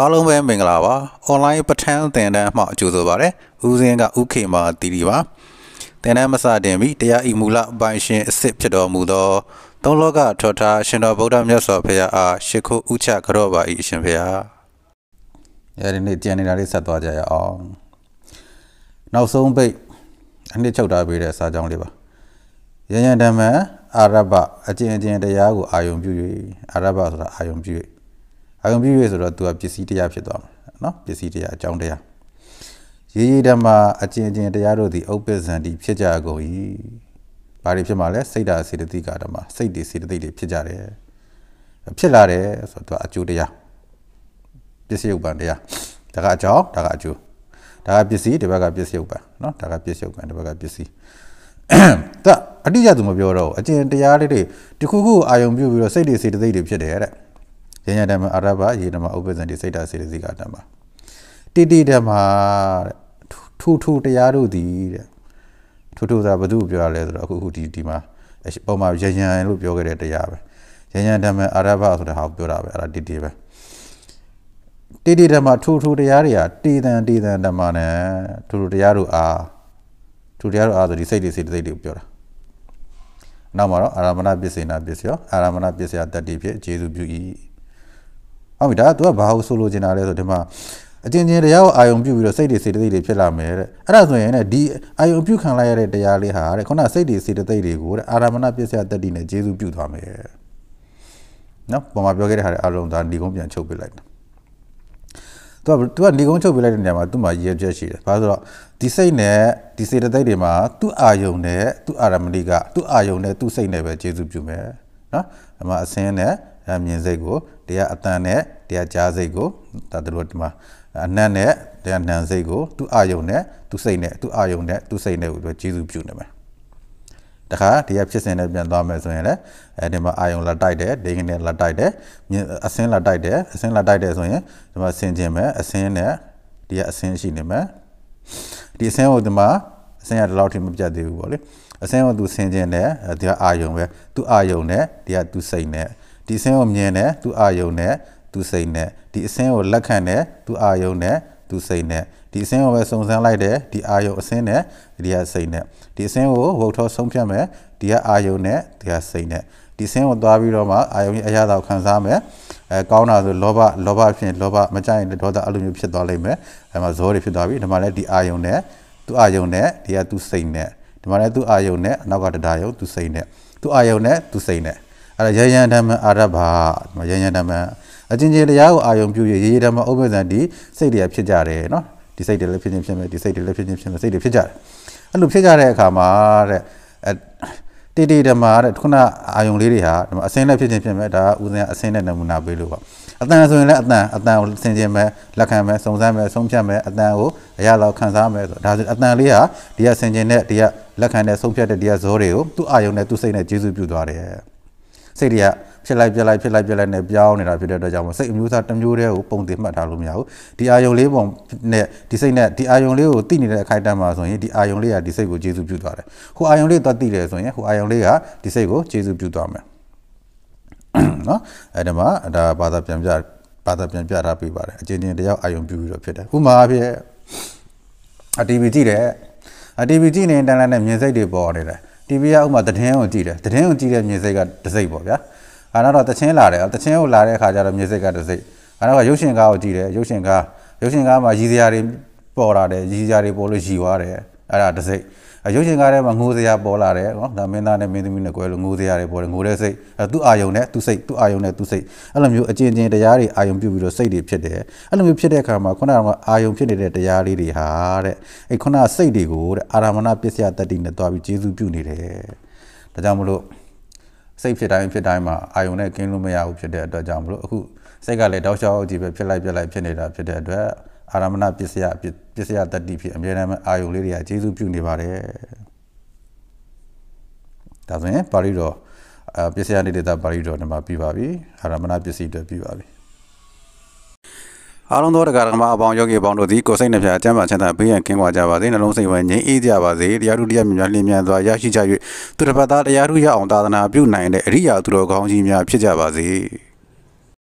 အားလုံးပဲမင်္ဂလာပါ online ပဋ္ဌာန်းသင်တန်းမှအကျိုးဆိုပါရစေဦးစင်းကဥခေမာတီတီပါသင်တန်းမစတင်ပြီးတရားဤမူလပိုင်ရှင်အစ်စ်ဖြစ်တော်မူသော သုံးလောကထောထားရှင်တော်ဗုဒ္ဓမြတ်စွာဘုရားအားရှ िख ုဥချကြတော့ပါ၏အရှင်ဘုရားအဲဒီနေ့ကြံနေတာလေးဆက်သွားကြရအောင်နောက်ဆုံးပိတ်အနှစ်ချုပ်ထားပေးတဲ့စာကြောင်းလေးပါရញ្ញဓမ္မအာရဗအကျင့်အကျင့်တရားကိုအာယုံပြု၍အာရဗဆိုတာအာယုံပြု၍အာရုံပြုရဆိုတော့သူကပစ္စည်းတရားဖြစ်သွားမှာနော်ပစ္စည်းတရားအကြောင်းတရားရေးရေးဓမ္မအကျင့်အကျင့်တရားတို့သည်ဥပ္ပဇံတိဖြစ်ကြကုန်၏ဘာတွေဖြစ်မှာလဲစိတ်ဓာစေတသိကဓမ္မစိတ်တွေစေတသိက်တွေဖြစ်ကြတယ်ဖြစ်လာတယ်ဆိုတော့သူကအကျိုးတရားပစ္စည်းဥပ္ပံတရားဒါကအကြောင်းဒါကအကျိုးဒါကပစ္စည်းဒီဘက်ကပစ္စည်းဥပ္ပံနော်ဒါကပစ္စည်းဥပ္ပံဒီဘက်ကပစ္စည်းတအတိအကျသူမပြောတော့အကျင့်တရားလေးတွေတခုခုအာယုံပြုပြီးတော့စိတ်တွေစေတသိက်တွေဖြစ်တယ်တဲ့ယညာဓမ္မအာရဘယေဓမ္မဥပ္ပဇ္ဇံတိစိတ်တာစေတသိကဓမ္မတိတိဓမ္မတဲ့ထူထူတရားတို့သည်တဲ့ထူထူဆိုတာဘာလို့ပြောရလဲဆိုတော့အခုအခုဒီဒီမှာပုံမှာယယံလို့ပြောခဲ့တဲ့တရားပဲယယံဓမ္မအာရဘဆိုတာဟာပြောတာပဲအဲ့ဒါတိတိပဲတိတိဓမ္မထူထူတရားတွေဟာတေတံတေတံဓမ္မနဲ့ထူထူတရားတို့အားထူတရားတို့အားဆိုဒီစိတ်တွေစိတ်တွေတွေကိုပြောတာနောက်မှာတော့အာရမဏပစ္စေနာပစ္စယောအာရမဏပစ္စယတတ္တိဖြစ်ခြေစုပြု၏ဟုတ်ပြီဒါက तू ကဘာကိုဆိုလိုချင်တာလဲဆိုဒီမှာအချင်းချင်းတရားကိုအာယုံပြုပြီးတော့စိတ်တွေစေတသိက်တွေဖြစ်လာမယ်တဲ့အဲ့ဒါဆိုရင်လည်းဒီအာယုံပြုခံလိုက်ရတဲ့တရားလေးဟာတဲ့ခုနစိတ်တွေစေတသိက်တွေကိုတဲ့အာရမဏပစ္စယတတ္တိနဲ့ကျေစုပြုသွားမယ်နော်ပုံမှန်ပြောခဲ့တဲ့ဟာတွေအလုံးသားဏီကုန်းပြန်ချုပ်ပစ်လိုက်တာသူကသူကဏီကုန်းချုပ်ပစ်လိုက်တဲ့နေရာမှာသူ့မှာရည်ရွယ်ချက်ရှိတယ်ဘာလို့ဆိုတော့ဒီစိတ်နဲ့ဒီစေတသိက်တွေမှာသူ့အာယုံနဲ့သူ့အာရမဏိကသူ့အာယုံနဲ့သူ့စိတ်နဲ့ပဲကျေစုပြုမယ်နော်အမှအစင်းနဲ့မြင်စိတ်ကိုတရားအတန်နဲ့တရားကြားစိတ်ကိုဒါတို့ဒီမှာအနတ်နဲ့တရားနံစိတ်ကို သူ့အာယုံနဲ့သူ့စိတ်နဲ့သူ့အာယုံနဲ့သူ့စိတ်နဲ့ကိုသူကျေစုပြုနေမယ်တခါတရားဖြစ်စဉ်နဲ့ပြန်သွားမယ်ဆိုရင်လည်းအဲဒီမှာအာယုံလာတိုက်တယ်ဒိငနဲ့လာတိုက်တယ်အစင်းလာတိုက်တယ်အစင်းလာတိုက်တယ်ဆိုရင်ဒီမှာဆင်ခြင်းမယ်အစင်းနဲ့တရားအစင်းရှိနေမယ်ဒီအစင်းကိုဒီမှာအစင်းကဒီလောက်ထိမပြတ်သေးဘူးပေါ့လေအစင်းကိုသူဆင်ခြင်းနဲ့တရားအာယုံပဲသူ့အာယုံနဲ့တရားသူ့စိတ်နဲ့ဒီဆင်းကိုမြင်တယ်သူအာယုံနဲ့သူစိတ်နဲ့ဒီအဆင်းကိုလက်ခံတယ်သူအာယုံနဲ့သူစိတ်နဲ့ဒီအဆင်းကိုပဲစုံစမ်းလိုက်တယ်ဒီအာယုံအဆင်းနဲ့ဒီဟာစိတ်နဲ့ဒီအဆင်းကိုဝုတ်ထောဆုံးဖြတ်မယ်ဒီဟာအာယုံနဲ့ဒီဟာစိတ်နဲ့ဒီဆင်းကိုသွားပြီးတော့မှအာယုံရဲ့အရာတော်ခံစားမယ်အဲကောင်းတာဆိုလောဘလောဘဖြစ်လောဘမကြိုက်ရင်ဒေါသအဲ့လိုမျိုးဖြစ်သွားလိမ့်မယ်အဲမှာဇောတွေဖြစ်သွားပြီဒီမှာလည်းဒီအာယုံနဲ့သူအာယုံနဲ့ဒီကသူစိတ်နဲ့ဒီမှာလည်းသူအာယုံနဲ့နောက်ကတရားယုံသူစိတ်နဲ့သူအာယုံနဲ့သူစိတ်နဲ့အဲ့ဒါရယံဓမ္မအာရဘာရယံဓမ္မအချင်းချင်းတရားကိုအာယုံပြုရေးရေဓမ္မဥပ္ပဇ္ဇံဒီစိတ်တွေဖြစ်ကြတယ်နော်ဒီစိတ်တွေလည်းဖြစ်ခြင်းဖြစ်မယ်ဒီစိတ်တွေလည်းဖြစ်ခြင်းဖြစ်မယ်စိတ်တွေဖြစ်ကြတယ်အဲ့လိုဖြစ်ကြတဲ့အခါမှာတဲ့တိတိဓမ္မတဲ့ခုနအာယုံလေးတွေဟာအစင်းနဲ့ဖြစ်ခြင်းဖြစ်မယ်ဒါဥစဉ်အစင်းနဲ့နမူနာပေးလို့ပါအတန်ဆိုရင်လည်းအတန်အတန်ကိုဆင်ခြင်မယ်လက်ခံမယ်စုံစမ်းမယ်ဆုံးဖြတ်မယ်အတန်ကိုအရလောက်ခံစားမယ်ဆိုဒါဆိုအတန်လေးဟာဒီကဆင်ခြင်တဲ့ဒီကလက်ခံတဲ့ဆုံးဖြတ်တဲ့ဒီကဇောတွေကိုသူ့အာယုံနဲ့သူ့စိတ်နဲ့ကျေစုပြုသွားတယ်စိတ်တွေကဖြစ်လိုက်ပြက်လိုက်ဖြစ်လိုက်ပြက်လိုက်နဲ့ပြောင်းနေတာဖြစ်တဲ့အတွက်ကြောင့်မစိတ်အမျိုးအစားတစ်မျိုးတည်းကိုပုံတင်မှတ်ထားလို့မရဘူးဒီအာယုံလေးပုံနဲ့ဒီစိတ်နဲ့ဒီအာယုံလေးကိုသိနေတဲ့အခိုက်အတန့်မှာဆိုရင်ဒီအာယုံလေးကဒီစိတ်ကိုကျေစုပြုသွားတယ်ဟိုအာယုံလေးတော့သိတယ်ဆိုရင်ဟိုအာယုံလေးကဒီစိတ်ကိုကျေစုပြုသွားမယ်နော်အဲ့ဒါမှာဒါဘာသာပြန်ပြဘာသာပြန်ပြထားပြပါတယ်အချင်းချင်းတယောက်အာယုံပြုပြီးတော့ဖြစ်တယ်ဥပမာအဖြစ်အတီဗီကြည့်တယ်အတီဗီကြည့်နေတန်လန်နဲ့မြင်စိတ်တွေပေါ်နေတယ်တီဗီကဥမာတည်င်းကိုကြည့်တယ်တည်င်းကိုကြည့်တဲ့မြေစိတ်ကတစ်စိတ်ပေါ့ဗျာအာနောက်တော့တချင်းလာတယ်တချင်းကိုလာတဲ့အခါကျတော့မြေစိတ်ကတစ်စိတ်အာနောက်ကရုပ်ရှင်ကားကိုကြည့်တယ်ရုပ်ရှင်ကားရုပ်ရှင်ကားမှာရည်စရာတွေပေါ်လာတယ်ရည်စရာတွေပေါ်လို့ရည်သွားတယ်အဲ့ဒါတစ်စိတ်ရုပ်ရှင်ကားထဲမှာငိုစရာပေါ်လာတယ်နော်ဒါမင်းသားနဲ့မင်းသမီးနဲ့ကွဲလို့ငိုစရာတွေပေါ်တယ်ငိုတဲ့စိတ်အဲသူ့အာယုံနဲ့သူ့စိတ်သူ့အာယုံနဲ့သူ့စိတ်အဲ့လိုမျိုးအကျဉ်းချင်းတရားတွေအာယုံပြုပြီးတော့စိတ်တွေဖြစ်တယ်အဲ့လိုမျိုးဖြစ်တဲ့အခါမှာခုနကအာယုံဖြစ်နေတဲ့တရားလေးတွေဟာတဲ့အဲ့ခုနစိတ်တွေကိုတဲ့အာရမဏပစ္စယတတ္တိနဲ့တွားပြီးကျေစုပြုနေတယ်ဒါကြောင့်မလို့စိတ်ဖြစ်တိုင်းဖြစ်တိုင်းမှာအာယုံနဲ့ကင်းလို့မရဘူးဖြစ်တဲ့အတွက်ကြောင့်မလို့အခုစိတ်ကလည်းတောက်လျှောက်ကြည့်ပဲဖြစ်လိုက်ပြက်လိုက်ဖြစ်နေတာဖြစ်တဲ့အတွက်အာရမဏပစ္စယပစ္စယတတိဖြစ်အမြဲတမ်းအာယုလေးတွေကကျေစုပြုနေပါတယ်ဒါဆိုရင်ပါဠိတော်ပစ္စယနိဒေတာပါဠိတော်ဒီမှာပြီးပါပြီအာရမဏပစ္စည်းတွေပြီးပါပြီအားလုံးသောတရားဓမ္မအပေါင်းယောဂီအပေါင်းတို့သည်ကိုယ်စိတ်နှပြအကျမ်းပါချမ်းသာပေးရန်ကင်းကွာကြပါစေနှလုံးစိတ်ဝမ်းငြိမ်းအေးကြပါစေတရားတို့တရားမြတ်လင်းမြန်စွာရရှိကြ၍သူတစ်ပါးသားတရားတို့ရအောင်သာသနာပြုနိုင်တဲ့အရိယာသူတော်ကောင်းကြီးများဖြစ်ကြပါစေ။